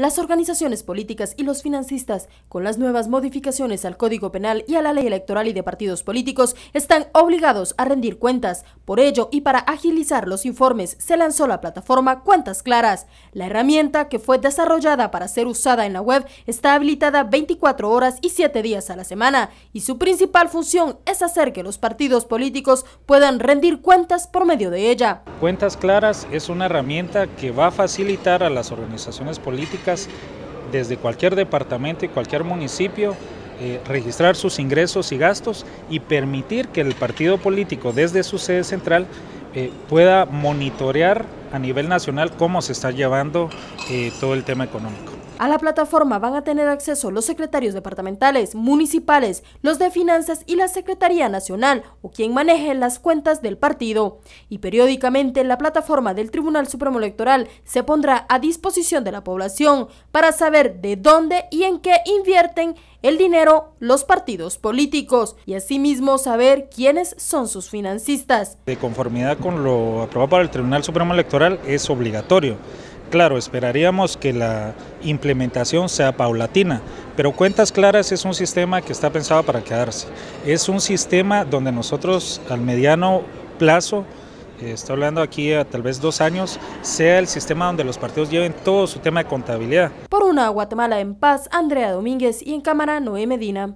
Las organizaciones políticas y los financistas, con las nuevas modificaciones al Código Penal y a la ley electoral y de partidos políticos, están obligados a rendir cuentas. Por ello, y para agilizar los informes, se lanzó la plataforma Cuentas Claras. La herramienta, que fue desarrollada para ser usada en la web, está habilitada 24 horas y 7 días a la semana, y su principal función es hacer que los partidos políticos puedan rendir cuentas por medio de ella. Cuentas Claras es una herramienta que va a facilitar a las organizaciones políticas desde cualquier departamento y cualquier municipio eh, registrar sus ingresos y gastos y permitir que el partido político desde su sede central eh, pueda monitorear a nivel nacional cómo se está llevando eh, todo el tema económico. A la plataforma van a tener acceso los secretarios departamentales, municipales, los de finanzas y la Secretaría Nacional o quien maneje las cuentas del partido. Y periódicamente la plataforma del Tribunal Supremo Electoral se pondrá a disposición de la población para saber de dónde y en qué invierten el dinero los partidos políticos y asimismo saber quiénes son sus financistas. De conformidad con lo aprobado por el Tribunal Supremo Electoral, es obligatorio. Claro, esperaríamos que la implementación sea paulatina, pero Cuentas Claras es un sistema que está pensado para quedarse. Es un sistema donde nosotros al mediano plazo, estoy hablando aquí a tal vez dos años, sea el sistema donde los partidos lleven todo su tema de contabilidad. Por una Guatemala en paz, Andrea Domínguez y en cámara Noé Medina.